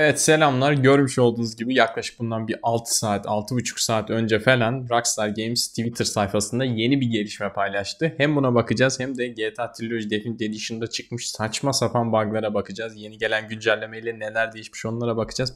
Evet selamlar. Görmüş olduğunuz gibi yaklaşık bundan bir 6 saat, 6,5 saat önce falan Rockstar Games Twitter sayfasında yeni bir gelişme paylaştı. Hem buna bakacağız hem de GTA Trilogy Definitive Edition'da çıkmış saçma sapan bug'lara bakacağız. Yeni gelen güncellemeyle neler değişmiş onlara bakacağız.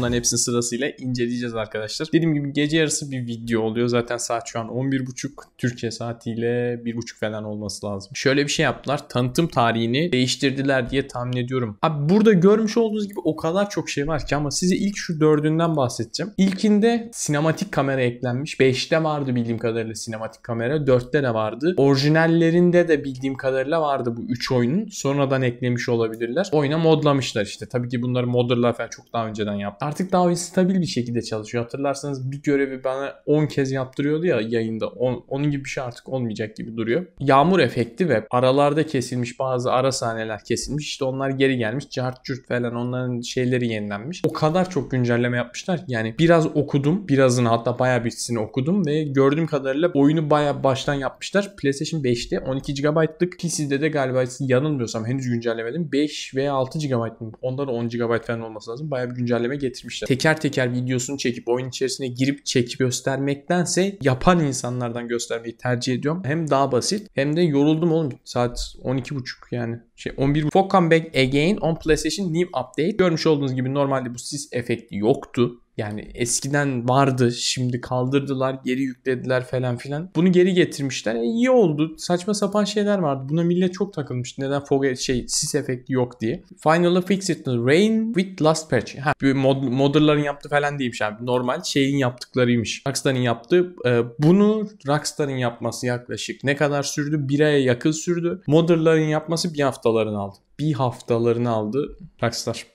Bunların hepsini sırasıyla inceleyeceğiz arkadaşlar. Dediğim gibi gece yarısı bir video oluyor. Zaten saat şu an 11.30 Türkiye saatiyle 1.30 falan olması lazım. Şöyle bir şey yaptılar. Tanıtım tarihini değiştirdiler diye tahmin ediyorum. Abi burada görmüş olduğunuz gibi o kadar çok şey var ki ama size ilk şu dördünden bahsedeceğim. İlkinde sinematik kamera eklenmiş. 5'te vardı bildiğim kadarıyla sinematik kamera. 4'te de vardı. Orijinallerinde de bildiğim kadarıyla vardı bu 3 oyunun. Sonradan eklemiş olabilirler. Oyuna modlamışlar işte. Tabii ki bunları modlarla falan çok daha önceden yaptı artık daha stabil bir şekilde çalışıyor. Hatırlarsanız bir görevi bana 10 kez yaptırıyordu ya yayında. On, onun gibi bir şey artık olmayacak gibi duruyor. Yağmur efekti ve aralarda kesilmiş bazı ara sahneler kesilmiş. İşte onlar geri gelmiş. Cart cürt falan onların şeyleri yenilenmiş. O kadar çok güncelleme yapmışlar yani biraz okudum. Birazını hatta bayağı birisini okudum ve gördüğüm kadarıyla oyunu bayağı baştan yapmışlar. PlayStation 5'te 12 GB'lık PC'de de galiba yanılmıyorsam henüz güncellemedim. 5 veya 6 GB mı? Ondan 10 GB falan olması lazım. Bayağı bir güncelleme getir getirmişler. Teker teker videosunu çekip oyun içerisine girip çekip göstermektense yapan insanlardan göstermeyi tercih ediyorum. Hem daha basit hem de yoruldum oğlum. Saat 12.30 yani. Şey 11. Fog Come Back Again on PlayStation New Update. Görmüş olduğunuz gibi normalde bu sis efekti yoktu. Yani eskiden vardı şimdi kaldırdılar geri yüklediler falan filan. Bunu geri getirmişler. E iyi oldu. Saçma sapan şeyler vardı. Buna millet çok takılmıştı. Neden fog şey sis efekti yok diye. Finally fix it. the Rain with last patch. Ha, bir mod, modderların yaptığı falan değilmiş abi. Normal şeyin yaptıklarıymış. Rockstar'ın yaptığı. E, bunu Rockstar'ın yapması yaklaşık ne kadar sürdü? Bir aya yakın sürdü. Modderların yapması bir haftalarını aldı. Bir haftalarını aldı Rockstar.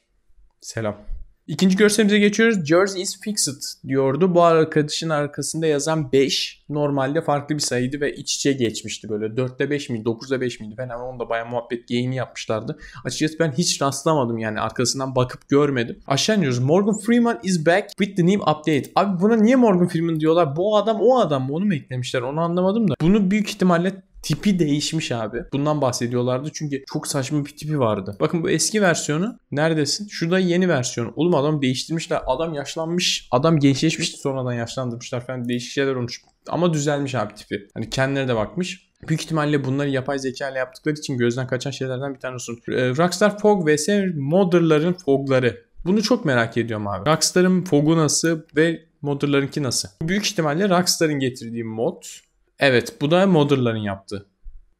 Selam. İkinci görselimize geçiyoruz. Jersey is fixed diyordu. Bu arkadaşın arkasında yazan 5 normalde farklı bir sayıydı ve iç içe geçmişti böyle. 4'te 5 miydi, 9'da 5 miydi Ben falan onda bayağı muhabbet yayını yapmışlardı. Açıkçası ben hiç rastlamadım yani arkasından bakıp görmedim. Aşağı iniyoruz. Morgan Freeman is back with the new update. Abi buna niye Morgan Freeman diyorlar? Bu adam o adam mı? Onu mu eklemişler? Onu anlamadım da. Bunu büyük ihtimalle Tipi değişmiş abi. Bundan bahsediyorlardı çünkü çok saçma bir tipi vardı. Bakın bu eski versiyonu neredesin? Şurada yeni versiyonu. Oğlum adam değiştirmişler. Adam yaşlanmış. Adam gençleşmiş sonradan yaşlandırmışlar falan değişik şeyler olmuş. Ama düzelmiş abi tipi. Hani kendileri de bakmış. Büyük ihtimalle bunları yapay zeka ile yaptıkları için gözden kaçan şeylerden bir tanesi olsun. Ee, Rockstar Fog vs. Modder'ların Fog'ları. Bunu çok merak ediyorum abi. Rockstar'ın Fog'u nasıl ve Modder'larınki nasıl? Büyük ihtimalle Rockstar'ın getirdiği mod Evet bu da modderların yaptı.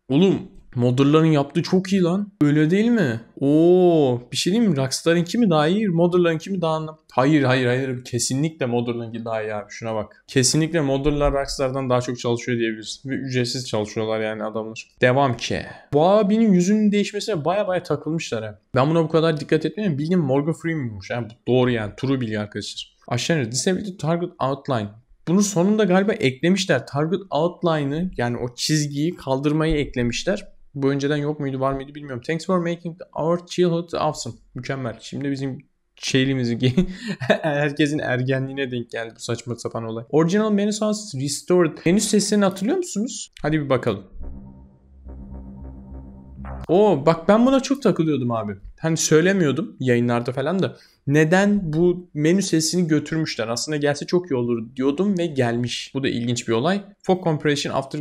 Oğlum modderların yaptığı çok iyi lan. Öyle değil mi? Oo bir şey diyeyim mi? Rockstar'ınki kimi daha iyi? Modderlarınki kimi daha... Hayır hayır hayır. Kesinlikle modderlarınki daha iyi abi. Şuna bak. Kesinlikle modderlar Rockstar'dan daha çok çalışıyor diyebilirsin. Ve ücretsiz çalışıyorlar yani adamlar. Devam ki. Bu abinin yüzünün değişmesine baya baya takılmışlar ha. Ben buna bu kadar dikkat etmiyorum. Bildiğim Morgan Freeman'mış. Yani doğru yani. True bilgi arkadaşlar. Aşağı Disability Target Outline. Bunu sonunda galiba eklemişler. Target outline'ı yani o çizgiyi kaldırmayı eklemişler. Bu önceden yok muydu var mıydı bilmiyorum. Thanks for making our childhood awesome. Mükemmel. Şimdi bizim şeyliğimizi herkesin ergenliğine denk geldi bu saçma sapan olay. Original menü sounds restored. Menü seslerini hatırlıyor musunuz? Hadi bir bakalım. O bak ben buna çok takılıyordum abi. Hani söylemiyordum yayınlarda falan da. Neden bu menü sesini götürmüşler? Aslında gelse çok iyi olur diyordum ve gelmiş. Bu da ilginç bir olay. Fog Compression After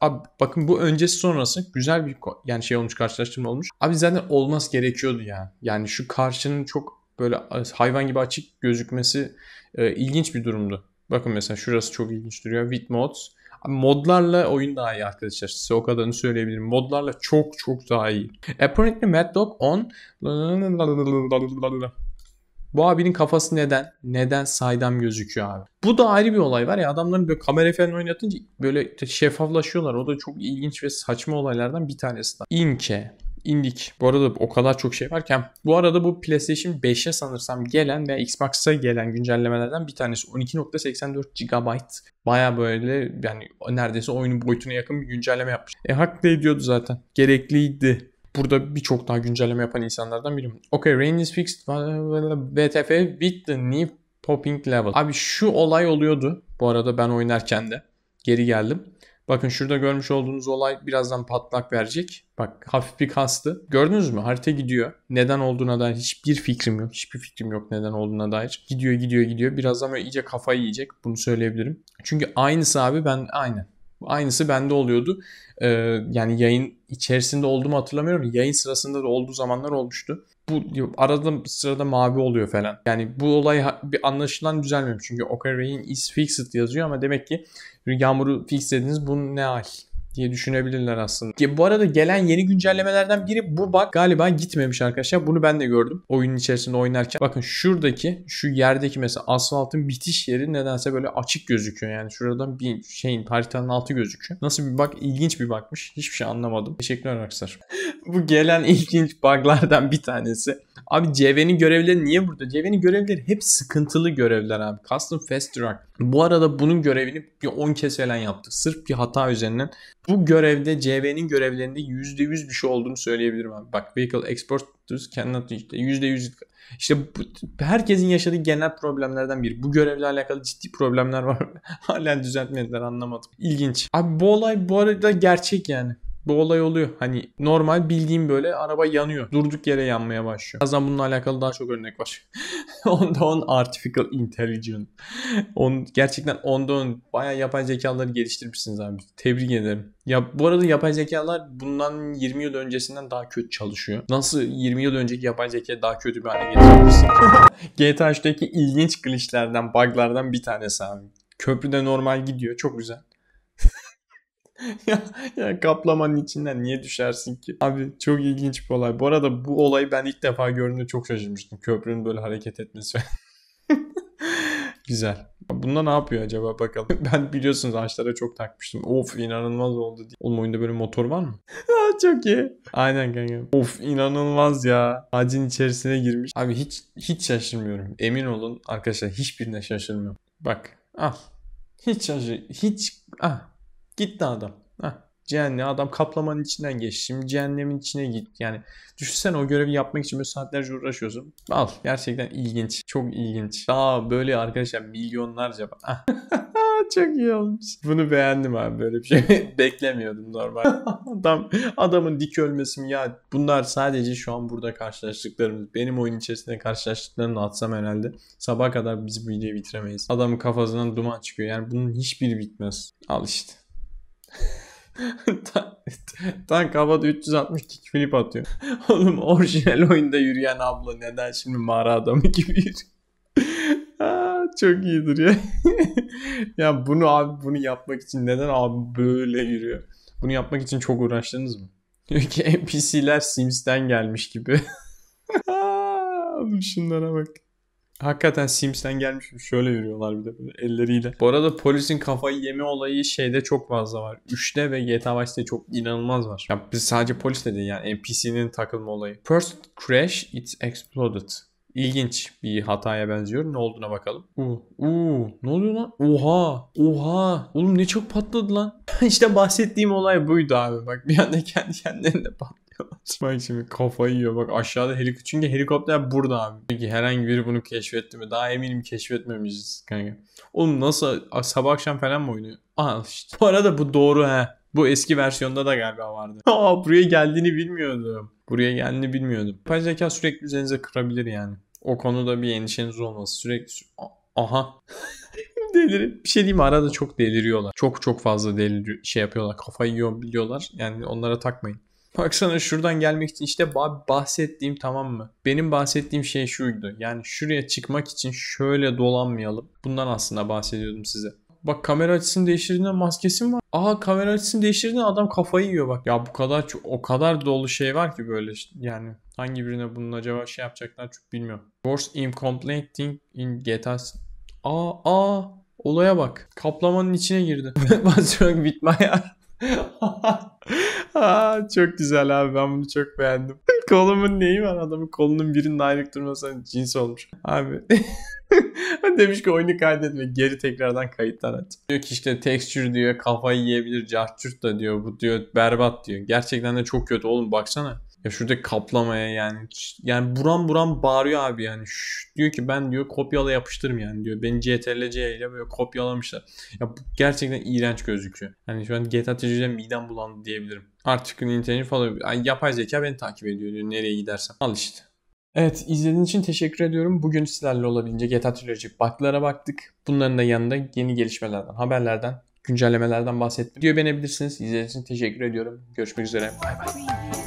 Abi bakın bu öncesi sonrası güzel bir yani şey olmuş karşılaştırma olmuş. Abi zaten olmaz gerekiyordu ya. Yani şu karşının çok böyle hayvan gibi açık gözükmesi e, ilginç bir durumdu. Bakın mesela şurası çok ilginç duruyor. With Mods modlarla oyun daha iyi arkadaşlar. Size o kadarını söyleyebilirim. Modlarla çok çok daha iyi. Apparently Mad Dog on. bu abinin kafası neden? Neden saydam gözüküyor abi? Bu da ayrı bir olay var ya adamların böyle kamera falan oynatınca böyle şeffaflaşıyorlar. O da çok ilginç ve saçma olaylardan bir tanesi. De. İnke, indik. Bu arada o kadar çok şey varken. Bu arada bu PlayStation 5'e sanırsam gelen veya Xbox'a gelen güncellemelerden bir tanesi. 12.84 GB. Baya böyle yani neredeyse oyunun boyutuna yakın bir güncelleme yapmış. E hak ediyordu zaten. Gerekliydi burada birçok daha güncelleme yapan insanlardan biriyim. Okay, rain is fixed. BTF with the new popping level. Abi şu olay oluyordu. Bu arada ben oynarken de geri geldim. Bakın şurada görmüş olduğunuz olay birazdan patlak verecek. Bak hafif bir kastı. Gördünüz mü? Harita gidiyor. Neden olduğuna dair hiçbir fikrim yok. Hiçbir fikrim yok neden olduğuna dair. Gidiyor gidiyor gidiyor. Birazdan böyle iyice kafayı yiyecek. Bunu söyleyebilirim. Çünkü aynısı abi ben aynı. Aynısı bende oluyordu. Ee, yani yayın içerisinde olduğumu hatırlamıyorum. Yayın sırasında da olduğu zamanlar olmuştu. Bu arada sırada mavi oluyor falan. Yani bu olay bir anlaşılan düzelmiyor. Çünkü Ocarina is fixed yazıyor ama demek ki yağmuru fixlediniz. Bu ne hal diye düşünebilirler aslında. bu arada gelen yeni güncellemelerden biri bu bak galiba gitmemiş arkadaşlar. Bunu ben de gördüm oyunun içerisinde oynarken. Bakın şuradaki şu yerdeki mesela asfaltın bitiş yeri nedense böyle açık gözüküyor. Yani şuradan bir şeyin haritanın altı gözüküyor. Nasıl bir bak ilginç bir bakmış. Hiçbir şey anlamadım. Teşekkürler arkadaşlar. bu gelen ilginç buglardan bir tanesi. Abi CV'nin görevleri niye burada? CV'nin görevleri hep sıkıntılı görevler abi. Custom Fast Track. Bu arada bunun görevini bir 10 kez falan yaptık. Sırf bir hata üzerinden. Bu görevde CV'nin görevlerinde %100 bir şey olduğunu söyleyebilirim abi. Bak Vehicle Exporters Cannot işte %100 İşte bu, herkesin yaşadığı genel problemlerden biri. Bu görevle alakalı ciddi problemler var. Halen düzeltmediler anlamadım. İlginç. Abi bu olay bu arada gerçek yani bu olay oluyor. Hani normal bildiğim böyle araba yanıyor. Durduk yere yanmaya başlıyor. Birazdan bununla alakalı daha çok örnek var. onda on artificial intelligence. On, gerçekten onda on bayağı yapay zekaları geliştirmişsiniz abi. Tebrik ederim. Ya bu arada yapay zekalar bundan 20 yıl öncesinden daha kötü çalışıyor. Nasıl 20 yıl önceki yapay zeka daha kötü bir hale getirebilirsin? GTA 3'teki ilginç glitchlerden, buglardan bir tanesi abi. Köprüde normal gidiyor. Çok güzel. ya, ya kaplamanın içinden niye düşersin ki? Abi çok ilginç bir olay. Bu arada bu olayı ben ilk defa gördüğümde çok şaşırmıştım. Köprünün böyle hareket etmesi. Güzel. Bunda ne yapıyor acaba bakalım. Ben biliyorsunuz ağaçlara çok takmıştım. Of inanılmaz oldu diye. Oğlum oyunda böyle motor var mı? Aa, çok iyi. Aynen kanka. Of inanılmaz ya. Ağacın içerisine girmiş. Abi hiç hiç şaşırmıyorum. Emin olun arkadaşlar hiçbirine şaşırmıyorum. Bak. Ah. Hiç şaşır. Hiç. Ah. Gitti adam. Heh, cehennem adam kaplamanın içinden geçti. Şimdi cehennemin içine git. Yani düşünsene o görevi yapmak için böyle saatlerce uğraşıyorsun. Al gerçekten ilginç. Çok ilginç. Daha böyle arkadaşlar milyonlarca bak. Çok iyi olmuş. Bunu beğendim abi böyle bir şey. Beklemiyordum normal. Adam, adamın dik ölmesi mi ya bunlar sadece şu an burada karşılaştıklarımız. Benim oyun içerisinde karşılaştıklarını atsam herhalde sabah kadar biz bu videoyu bitiremeyiz. Adamın kafasından duman çıkıyor. Yani bunun hiçbiri bitmez. Al işte. Tank havada 362 kickflip atıyor. Oğlum orijinal oyunda yürüyen abla neden şimdi mağara adamı gibi çok iyidir ya. ya bunu abi bunu yapmak için neden abi böyle yürüyor? Bunu yapmak için çok uğraştınız mı? Diyor ki NPC'ler Sims'ten gelmiş gibi. Aa, şunlara bak. Hakikaten Sims'ten gelmiş şöyle yürüyorlar bir de böyle elleriyle. Bu arada polisin kafayı yeme olayı şeyde çok fazla var. 3'te ve GTA Vice'de çok inanılmaz var. Ya biz sadece polis de yani NPC'nin takılma olayı. First crash it exploded. İlginç bir hataya benziyor. Ne olduğuna bakalım. Uu. Uuu. Ne oluyor lan? Oha. Oha. Oğlum ne çok patladı lan. İşte bahsettiğim olay buydu abi. Bak bir anda kendi kendilerine patladı. Bak şimdi kafayı yiyor. Bak aşağıda helikopter. Çünkü helikopter burada abi. Peki herhangi biri bunu keşfetti mi? Daha eminim keşfetmemişiz kanka. Oğlum nasıl sabah akşam falan mı oynuyor? Aha işte. Bu arada bu doğru he. Bu eski versiyonda da galiba vardı. Aa buraya geldiğini bilmiyordum. Buraya geldiğini bilmiyordum. Yapay zeka sürekli üzerinize kırabilir yani. O konuda bir endişeniz olmasın sürekli... Aha. delir. Bir şey diyeyim Arada çok deliriyorlar. Çok çok fazla delir şey yapıyorlar. Kafayı yiyor biliyorlar. Yani onlara takmayın. Baksana şuradan gelmek için işte bahsettiğim tamam mı? Benim bahsettiğim şey şuydu. Yani şuraya çıkmak için şöyle dolanmayalım. Bundan aslında bahsediyordum size. Bak kamera açısını değiştirdiğinde maskesi mi var? Aha kamera açısını değiştirdiğinde adam kafayı yiyor bak. Ya bu kadar çok, o kadar dolu şey var ki böyle işte. yani hangi birine bunun acaba şey yapacaklar çok bilmiyorum. Worst in complaining in GTA. Aa aa olaya bak. Kaplamanın içine girdi. Basıyorum bitmeye. Aa, çok güzel abi ben bunu çok beğendim. Kolumun neyi var adamın kolunun birinin ayrık durmasına hani cins olmuş. Abi Demiş ki oyunu kaydetme geri tekrardan kayıtlar aç. Diyor ki işte texture diyor kafayı yiyebilir cahçurt da diyor bu diyor berbat diyor. Gerçekten de çok kötü oğlum baksana. Ya şurada kaplamaya yani yani buram buram bağırıyor abi yani şş, diyor ki ben diyor kopyala yapıştırım yani diyor. Beni CTRL C ile böyle kopyalamışlar. Ya bu gerçekten iğrenç gözüküyor. Yani şu an GTA tecrübede midem bulandı diyebilirim. Artık Nintendo falan yani yapay zeka beni takip ediyor diyor nereye gidersem. Al işte. Evet izlediğiniz için teşekkür ediyorum. Bugün sizlerle olabildiğince GTA Trilogy bug'lara baktık. Bunların da yanında yeni gelişmelerden, haberlerden, güncellemelerden bahsettim. Diyor beğenebilirsiniz. İzlediğiniz için teşekkür ediyorum. Görüşmek üzere. Bay bay.